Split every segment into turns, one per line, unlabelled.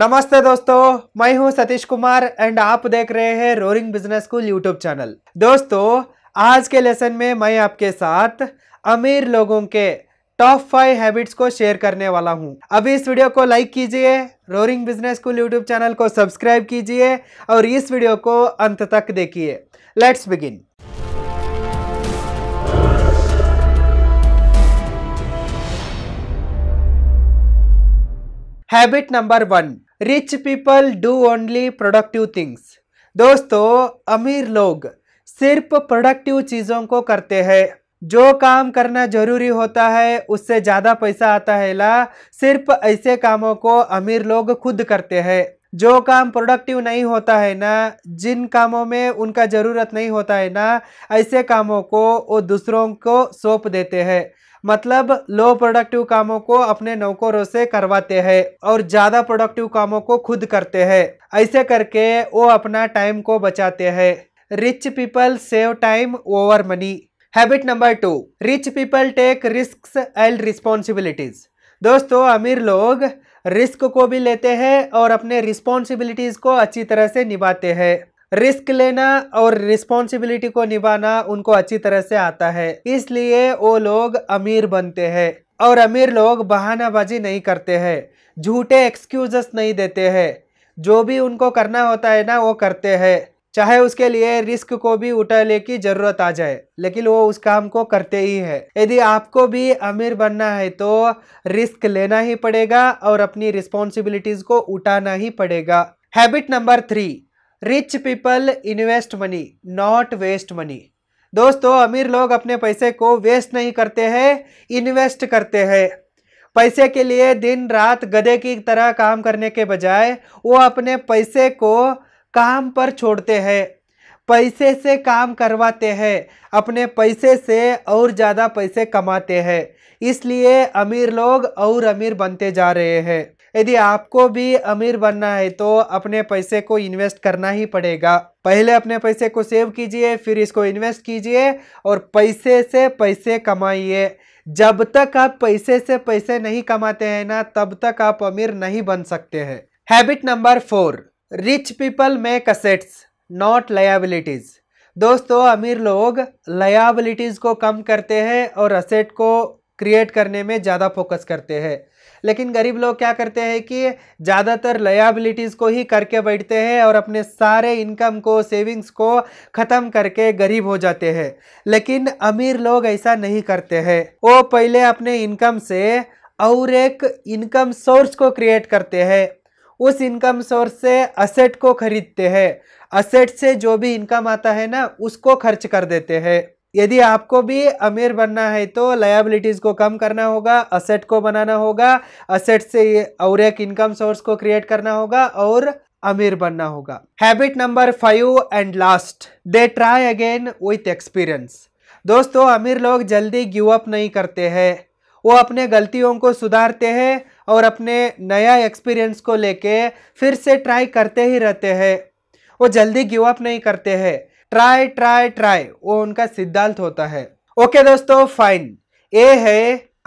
नमस्ते दोस्तों मैं हूं सतीश कुमार एंड आप देख रहे हैं roaring business school YouTube channel दोस्तों आज के लेसन में मैं आपके साथ अमीर लोगों के टॉप फाइव हैबिट्स को शेयर करने वाला हूं अभी इस वीडियो को लाइक कीजिए roaring business school YouTube channel को सब्सक्राइब कीजिए और इस वीडियो को अंत तक देखिए let's begin habit number one rich people do only productive things दोस्तों अमीर लोग सिर्फ प्रोडक्टिव चीज़ों को करते हैं जो काम करना जरूरी होता है उससे ज़्यादा पैसा आता है ला सिर्फ ऐसे कामों को अमीर लोग खुद करते हैं जो काम प्रोडक्टिव नहीं होता है ना जिन कामों में उनका ज़रूरत नहीं होता है ना ऐसे कामों को वो दूसरों को सौंप देते हैं मतलब लो प्रोडक्टिव कामों को अपने नौकरों से करवाते हैं और ज़्यादा प्रोडक्टिव कामों को खुद करते हैं ऐसे करके वो अपना टाइम को बचाते हैं rich people save time over money habit number two rich people take risk and responsibilities दोस्तों अमीर लोग रिस्क को भी लेते हैं और अपने रिस्पॉन्सिबिलिटीज़ को अच्छी तरह से निभाते हैं रिस्क लेना और रिस्पॉन्सिबिलिटी को निभाना उनको अच्छी तरह से आता है इसलिए वो लोग अमीर बनते हैं और अमीर लोग बहानाबाजी नहीं करते हैं झूठे एक्सक्यूजेस नहीं देते हैं जो भी उनको करना होता है ना वो करते हैं चाहे उसके लिए रिस्क को भी उठाने की जरूरत आ जाए लेकिन वो उस काम को करते ही है यदि आपको भी अमीर बनना है तो रिस्क लेना ही पड़ेगा और अपनी रिस्पॉन्सिबिलिटीज को उठाना ही पड़ेगा habit number three rich people invest money not waste money दोस्तों अमीर लोग अपने पैसे को वेस्ट नहीं करते हैं इन्वेस्ट करते हैं पैसे के लिए दिन रात गधे की तरह काम करने के बजाय वो अपने पैसे को काम पर छोड़ते हैं पैसे से काम करवाते हैं अपने पैसे से और ज़्यादा पैसे कमाते हैं इसलिए अमीर लोग और अमीर बनते जा रहे हैं यदि आपको भी अमीर बनना है तो अपने पैसे को इन्वेस्ट करना ही पड़ेगा पहले अपने पैसे को सेव कीजिए फिर इसको इन्वेस्ट कीजिए और पैसे से पैसे कमाइए जब तक आप पैसे से पैसे नहीं कमाते हैं ना तब तक आप अमीर नहीं बन सकते हैं habit number four rich people make assets not liabilities दोस्तों अमीर लोग लयाबिलिटीज़ को कम करते हैं और असेट को क्रिएट करने में ज़्यादा फोकस करते हैं लेकिन गरीब लोग क्या करते हैं कि ज़्यादातर लायाबिलिटीज़ को ही करके बैठते हैं और अपने सारे इनकम को सेविंग्स को ख़त्म करके गरीब हो जाते हैं लेकिन अमीर लोग ऐसा नहीं करते हैं वो पहले अपने इनकम से और एक इनकम सोर्स को क्रिएट करते हैं उस इनकम सोर्स से असेट को खरीदते हैं असेट से जो भी इनकम आता है ना उसको खर्च कर देते हैं यदि आपको भी अमीर बनना है तो लायबिलिटीज़ को कम करना होगा असेट को बनाना होगा असेट से और एक इनकम सोर्स को क्रिएट करना होगा और अमीर बनना होगा habit number five and last they try again with experience दोस्तों अमीर लोग जल्दी गिव अप नहीं करते हैं वो अपने गलतियों को सुधारते हैं और अपने नया एक्सपीरियंस को लेके फिर से ट्राई करते ही रहते हैं वो जल्दी गिव अप नहीं करते हैं ट्राई ट्राई ट्राई वो उनका सिद्धांत होता है ओके दोस्तों फाइन ए है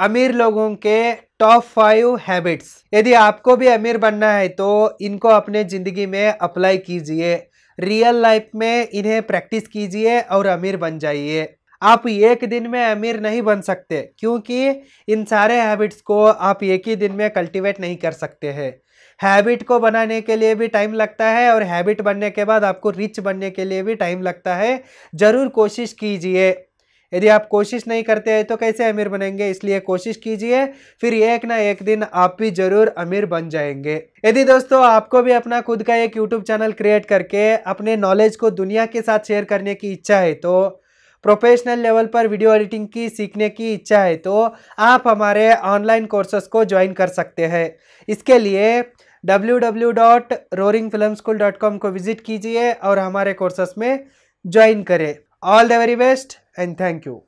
अमीर लोगों के टॉप फाइव हैबिट्स यदि आपको भी अमीर बनना है तो इनको अपने ज़िंदगी में अप्लाई कीजिए रियल लाइफ में इन्हें प्रैक्टिस कीजिए और अमीर बन जाइए आप एक दिन में अमीर नहीं बन सकते क्योंकि इन सारे हैबिट्स को आप एक ही दिन में कल्टीवेट नहीं कर सकते हैं हैबिट को बनाने के लिए भी टाइम लगता है और हैबिट बनने के बाद आपको रिच बनने के लिए भी टाइम लगता है ज़रूर कोशिश कीजिए यदि आप कोशिश नहीं करते हैं तो कैसे अमीर बनेंगे इसलिए कोशिश कीजिए फिर एक ना एक दिन आप भी जरूर अमीर बन जाएंगे यदि दोस्तों आपको भी अपना खुद का एक यूट्यूब चैनल क्रिएट करके अपने नॉलेज को दुनिया के साथ शेयर करने की इच्छा है तो प्रोफेशनल लेवल पर वीडियो एडिटिंग की सीखने की इच्छा है तो आप हमारे ऑनलाइन कोर्सेस को ज्वाइन कर सकते हैं इसके लिए www.roaringfilmschool.com को विजिट कीजिए और हमारे कोर्सेस में ज्वाइन करें all the very best and thank you